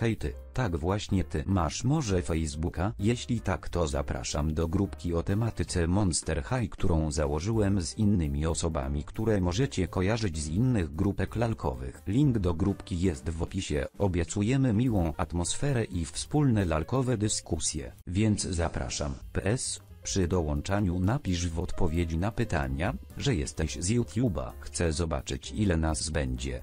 Hej ty, tak właśnie ty masz może Facebooka? Jeśli tak to zapraszam do grupki o tematyce Monster High, którą założyłem z innymi osobami, które możecie kojarzyć z innych grupek lalkowych. Link do grupki jest w opisie. Obiecujemy miłą atmosferę i wspólne lalkowe dyskusje, więc zapraszam. PS przy dołączaniu napisz w odpowiedzi na pytania, że jesteś z YouTube'a. Chcę zobaczyć ile nas będzie.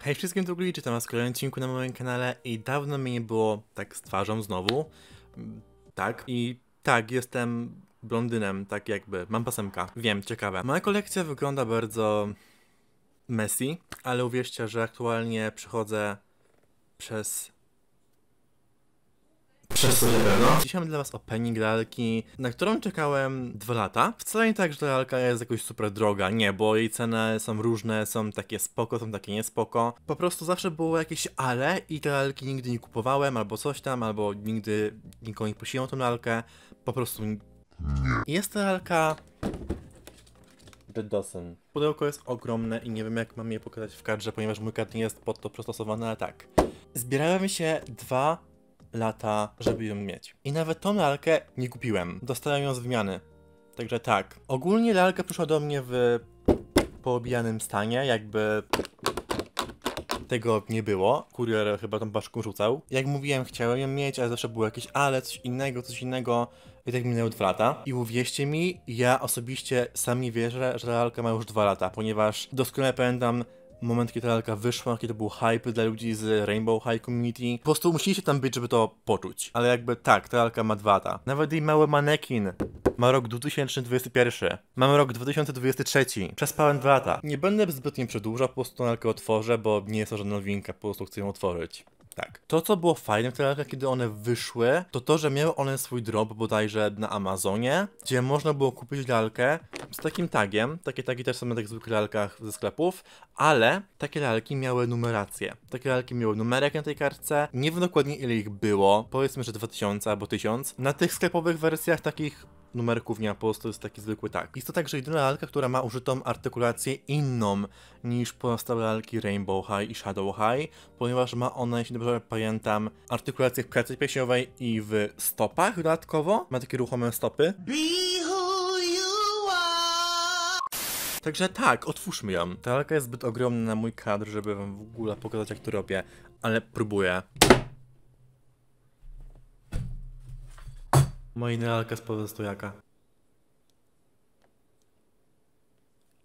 Hej wszystkim, to Guli, czytam Was w kolejnym odcinku na moim kanale i dawno mnie nie było tak z twarzą znowu. Mm, tak, i tak, jestem blondynem, tak jakby, mam pasemka. Wiem, ciekawe. Moja kolekcja wygląda bardzo messy, ale uwierzcie, że aktualnie przechodzę przez przez to na pewno. Dzisiaj mam dla was opening lalki, na którą czekałem dwa lata. Wcale nie tak, że ta lalka jest jakoś super droga, nie, bo jej ceny są różne, są takie spoko, są takie niespoko. Po prostu zawsze było jakieś ale i te lalki nigdy nie kupowałem, albo coś tam, albo nigdy nikomu nie prosiłem tą lalkę. Po prostu nie. Jest ta lalka... The Dozen. Pudełko jest ogromne i nie wiem jak mam je pokazać w kadrze, ponieważ mój kadr nie jest pod to przystosowany, ale tak. Zbierały mi się dwa lata, żeby ją mieć. I nawet tą lalkę nie kupiłem. Dostałem ją z wymiany. Także tak. Ogólnie lalka przyszła do mnie w poobijanym stanie, jakby tego nie było. Kurier chyba tą baszką rzucał. Jak mówiłem, chciałem ją mieć, ale zawsze było jakieś ale, coś innego, coś innego. I tak minęły dwa lata. I uwierzcie mi, ja osobiście sam nie wierzę, że lalka ma już dwa lata, ponieważ doskonale pamiętam moment, kiedy ta lalka wyszła, kiedy był hype dla ludzi z Rainbow High Community. Po prostu musieliście tam być, żeby to poczuć. Ale jakby tak, ta lalka ma dwa lata. Nawet jej mały manekin ma rok 2021. Mamy rok 2023. pełen dwa lata. Nie będę zbytnie przedłużał, po prostu lalkę otworzę, bo nie jest to żadna nowinka, po prostu chcę ją otworzyć. Tak. To, co było fajne w tych lalkach, kiedy one wyszły, to to, że miały one swój drop bodajże na Amazonie, gdzie można było kupić lalkę z takim tagiem. Takie tagi też są na tych zwykłych lalkach ze sklepów, ale takie lalki miały numerację. Takie lalki miały numerek na tej kartce. Nie wiem dokładnie ile ich było, powiedzmy, że 2000 albo 1000. Na tych sklepowych wersjach takich numerków nie ma po prostu jest taki zwykły tak. Jest to także jedyna lalka, która ma użytą artykulację inną niż pozostałe lalki Rainbow High i Shadow High, ponieważ ma ona, jeśli dobrze pamiętam, artykulację w klatce piersiowej i w stopach dodatkowo. Ma takie ruchome stopy. Także tak, otwórzmy ją. Ta lalka jest zbyt ogromna na mój kadr, żeby wam w ogóle pokazać jak to robię, ale próbuję. Moja alka z powrotem jaka.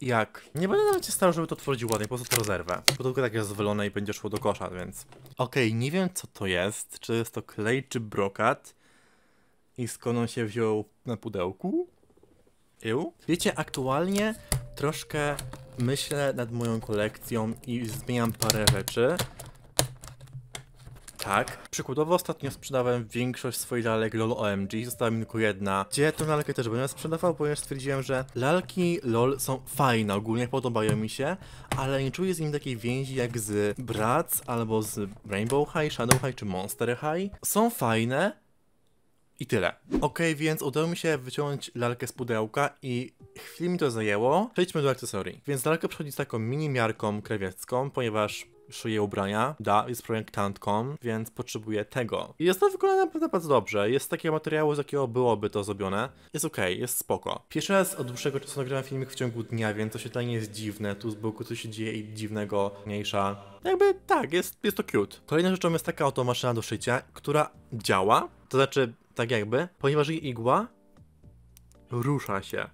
Jak? Nie będę nawet się starał, żeby to tworzyć ładnie, po prostu to rozerwę. Bo tylko tak jest zwolone i będzie szło do kosza, więc... Okej, okay, nie wiem co to jest, czy jest to klej, czy brokat. I skąd on się wziął na pudełku? Iu? Wiecie, aktualnie troszkę myślę nad moją kolekcją i zmieniam parę rzeczy tak. Przykładowo ostatnio sprzedałem większość swoich lalek LOL OMG, została mi tylko jedna, gdzie tą lalkę też będę sprzedawał, ponieważ stwierdziłem, że lalki LOL są fajne, ogólnie podobają mi się, ale nie czuję z nim takiej więzi jak z Bratz albo z Rainbow High, Shadow High czy Monster High. Są fajne, i tyle. Ok, więc udało mi się wyciągnąć lalkę z pudełka i chwilę mi to zajęło. Przejdźmy do akcesorii. Więc lalka przychodzi z taką mini miarką krewiecką, ponieważ szyje ubrania, da, jest projektantką, więc potrzebuje tego. I jest to wykonane naprawdę bardzo dobrze. Jest takiego materiału, z jakiego byłoby to zrobione. Jest ok, jest spoko. Pierwszy raz od dłuższego czasu nagrywam filmik w ciągu dnia, więc nie jest dziwne. Tu z boku coś się dzieje i dziwnego, mniejsza. Jakby tak, jest, jest to cute. Kolejną rzeczą jest taka oto maszyna do szycia, która działa, to znaczy tak jakby, ponieważ jej igła rusza się.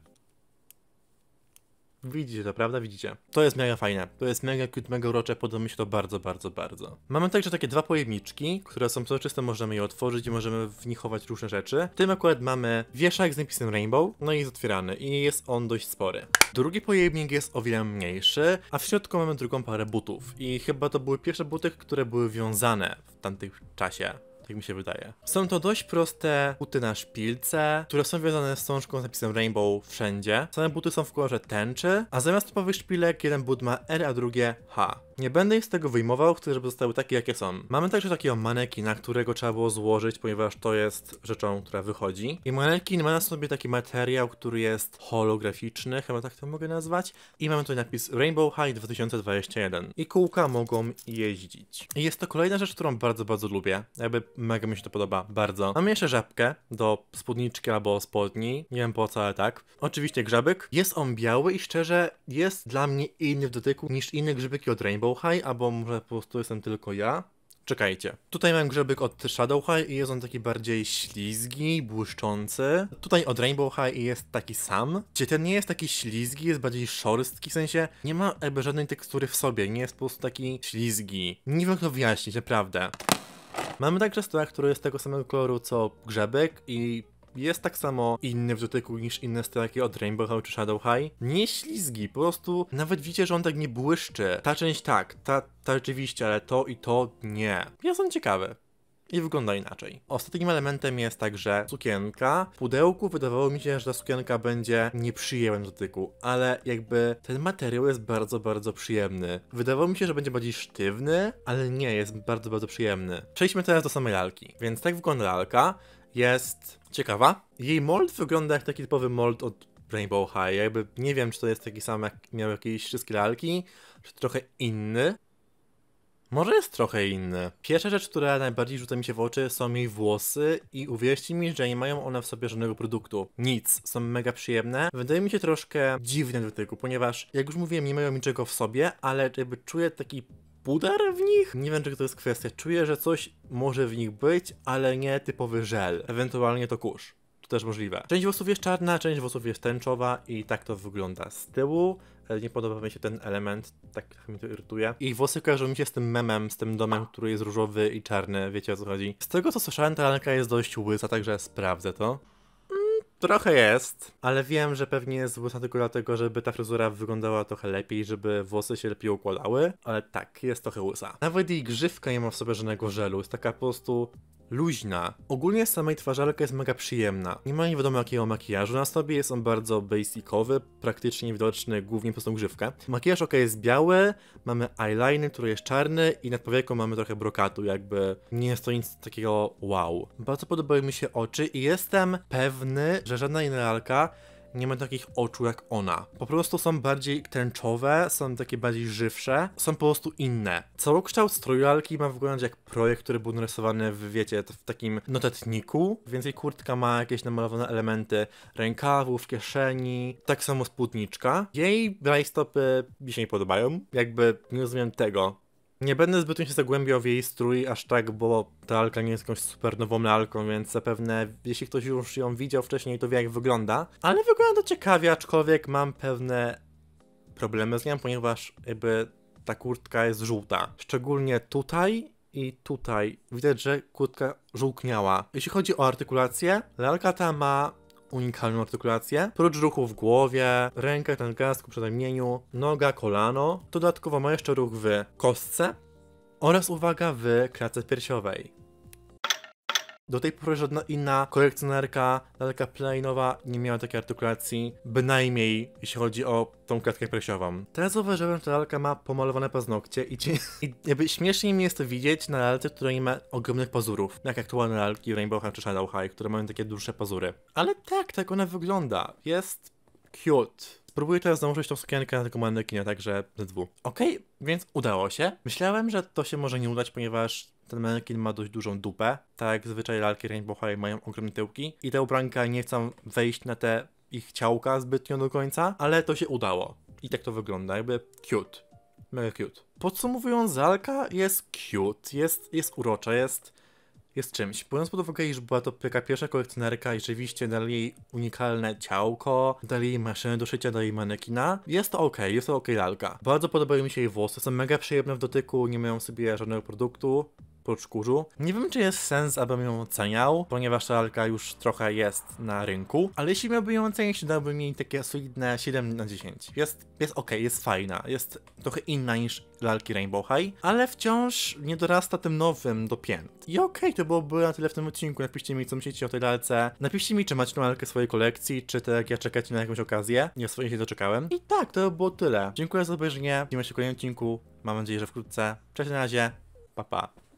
Widzicie to, prawda? Widzicie. To jest mega fajne. To jest mega cute, mega urocze. Podoba mi się to bardzo, bardzo, bardzo. Mamy także takie dwa pojemniczki, które są soczyste, możemy je otworzyć i możemy w nich chować różne rzeczy. W tym akurat mamy wieszak z napisem Rainbow, no i jest otwierany i jest on dość spory. Drugi pojemnik jest o wiele mniejszy, a w środku mamy drugą parę butów i chyba to były pierwsze buty, które były wiązane w tamtym czasie tak mi się wydaje. Są to dość proste buty na szpilce, które są wiązane z wstążką z napisem Rainbow wszędzie. Same buty są w kolorze tęczy, a zamiast typowych szpilek jeden but ma R, a drugie H. Nie będę ich z tego wyjmował, chcę, żeby zostały takie, jakie są. Mamy także takiego manekina, którego trzeba było złożyć, ponieważ to jest rzeczą, która wychodzi. I manekin ma na sobie taki materiał, który jest holograficzny, chyba tak to mogę nazwać. I mamy tutaj napis Rainbow High 2021. I kółka mogą jeździć. I jest to kolejna rzecz, którą bardzo, bardzo lubię. Jakby mega mi się to podoba, bardzo. Mam jeszcze żabkę do spódniczki albo spodni. Nie wiem po co, ale tak. Oczywiście grzabyk. Jest on biały i szczerze jest dla mnie inny w dotyku niż inne grzybyki od Rainbow Shadowhigh, albo może po prostu jestem tylko ja. Czekajcie. Tutaj mam grzebyk od Shadow High i jest on taki bardziej ślizgi, błyszczący. Tutaj od Rainbow High i jest taki sam. Gdzie ten nie jest taki ślizgi, jest bardziej szorstki, w sensie nie ma jakby żadnej tekstury w sobie, nie jest po prostu taki ślizgi. Nie wiem jak to wyjaśnić, naprawdę. Mamy także stołak, który jest tego samego koloru co grzebek i jest tak samo inny w dotyku niż inne strajki od Rainbow High czy Shadow High. Nie ślizgi, po prostu nawet widzicie, że on tak nie błyszczy. Ta część tak, ta, ta rzeczywiście, ale to i to nie. Ja są ciekawy i wygląda inaczej. Ostatnim elementem jest także sukienka. W pudełku wydawało mi się, że ta sukienka będzie nieprzyjemna w dotyku, ale jakby ten materiał jest bardzo, bardzo przyjemny. Wydawało mi się, że będzie bardziej sztywny, ale nie, jest bardzo, bardzo przyjemny. Przejdźmy teraz do samej lalki. Więc tak wygląda lalka jest ciekawa. Jej mold wygląda jak taki typowy mold od Rainbow High. Jakby nie wiem, czy to jest taki sam, jak miał jakieś wszystkie lalki, czy trochę inny. Może jest trochę inny. Pierwsza rzecz, która najbardziej rzuca mi się w oczy, są jej włosy i uwierzcie mi, że nie mają one w sobie żadnego produktu. Nic. Są mega przyjemne. Wydaje mi się troszkę dziwne do dotyku, ponieważ, jak już mówiłem, nie mają niczego w sobie, ale jakby czuję taki pudar w nich? Nie wiem, czy to jest kwestia. Czuję, że coś może w nich być, ale nie typowy żel. Ewentualnie to kurz. To też możliwe. Część włosów jest czarna, część włosów jest tęczowa i tak to wygląda z tyłu. E, nie podoba mi się ten element, tak, mi to irytuje. I włosy kojarzą mi się z tym memem, z tym domem, który jest różowy i czarny, wiecie o co chodzi. Z tego co słyszałem, ta lalka jest dość łysa, także sprawdzę to. Trochę jest, ale wiem, że pewnie jest złota tylko dlatego, żeby ta fryzura wyglądała trochę lepiej, żeby włosy się lepiej układały, ale tak, jest trochę łysa. Nawet jej grzywka nie ma w sobie żadnego żelu, jest taka po prostu luźna. Ogólnie samej twarzarka jest mega przyjemna. Nie ma nie wiadomo jakiego makijażu na sobie, jest on bardzo basicowy, praktycznie niewidoczny, głównie prostą grzywkę. Makijaż ok jest biały, mamy eyeliner, który jest czarny i nad powieką mamy trochę brokatu, jakby nie jest to nic takiego wow. Bardzo podobały mi się oczy i jestem pewny, że żadna inna lalka nie mają takich oczu jak ona. Po prostu są bardziej tęczowe, są takie bardziej żywsze, są po prostu inne. Całokształt strojalki ma wyglądać jak projekt, który był narysowany w, wiecie, w takim notatniku. Więcej kurtka ma jakieś namalowane elementy rękawów, kieszeni, tak samo spódniczka. Jej rajstopy mi się nie podobają, jakby nie rozumiem tego nie będę zbytnio się zagłębiał w jej strój aż tak, bo ta alka nie jest jakąś super nową lalką, więc zapewne jeśli ktoś już ją widział wcześniej, to wie jak wygląda. Ale wygląda ciekawie, aczkolwiek mam pewne problemy z nią, ponieważ jakby ta kurtka jest żółta. Szczególnie tutaj i tutaj widać, że kurtka żółkniała. Jeśli chodzi o artykulację, lalka ta ma unikalną artykulację. Prócz ruchu w głowie, rękach, nadgarstku, przedamieniu, noga, kolano, dodatkowo ma jeszcze ruch w kostce oraz uwaga w klatce piersiowej. Do tej pory żadna inna kolekcjonerka, lalka plainowa nie miała takiej artykulacji, bynajmniej jeśli chodzi o tą klatkę piersiową. Teraz zauważyłem, że ta lalka ma pomalowane paznokcie i, ci, i jakby śmiesznie mi jest to widzieć na lalce, która nie ma ogromnych pazurów, tak jak aktualne lalki Rainbow High czy Shadow High, które mają takie dłuższe pazury. Ale tak, tak ona wygląda. Jest cute. Spróbuję teraz założyć tą sukienkę na tego manekina, także z dwu. Okej, okay, więc udało się. Myślałem, że to się może nie udać, ponieważ ten manekin ma dość dużą dupę, tak jak zwyczaj lalki Rainbow High mają ogromne tyłki i te ubranka nie chcą wejść na te ich ciałka zbytnio do końca, ale to się udało. I tak to wygląda, jakby cute. Mega cute. Podsumowując, lalka jest cute, jest, jest urocza, jest jest czymś. Biorąc pod uwagę, iż była to taka pierwsza kolekcjonerka i rzeczywiście dali jej unikalne ciałko, dali jej maszynę do szycia, dali jej manekina, jest to ok, jest to ok lalka. Bardzo podobają mi się jej włosy, są mega przyjemne w dotyku, nie mają sobie żadnego produktu po Nie wiem, czy jest sens, abym ją oceniał, ponieważ ta lalka już trochę jest na rynku, ale jeśli miałbym ją oceniać, dałbym jej takie solidne 7 na 10. Jest, jest ok, jest fajna, jest trochę inna niż lalki Rainbow High, ale wciąż nie dorasta tym nowym do pięt. I okej, okay, to byłoby na tyle w tym odcinku. Napiszcie mi, co myślicie o tej lalce. Napiszcie mi, czy macie tą lalkę w swojej kolekcji, czy tak ja czekacie na jakąś okazję. Ja swojej się doczekałem. I tak, to było tyle. Dziękuję za obejrzenie. Widzimy się w kolejnym odcinku. Mam nadzieję, że wkrótce. Cześć na razie. Pa, pa.